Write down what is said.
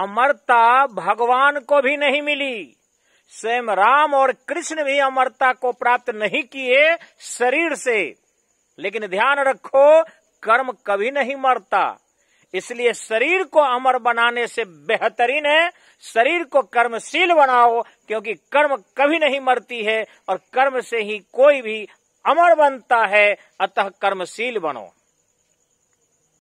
अमरता भगवान को भी नहीं मिली स्वयं राम और कृष्ण भी अमरता को प्राप्त नहीं किए शरीर से लेकिन ध्यान रखो कर्म कभी नहीं मरता इसलिए शरीर को अमर बनाने से बेहतरीन है शरीर को कर्मशील बनाओ क्योंकि कर्म कभी नहीं मरती है और कर्म से ही कोई भी अमर बनता है अतः कर्मशील बनो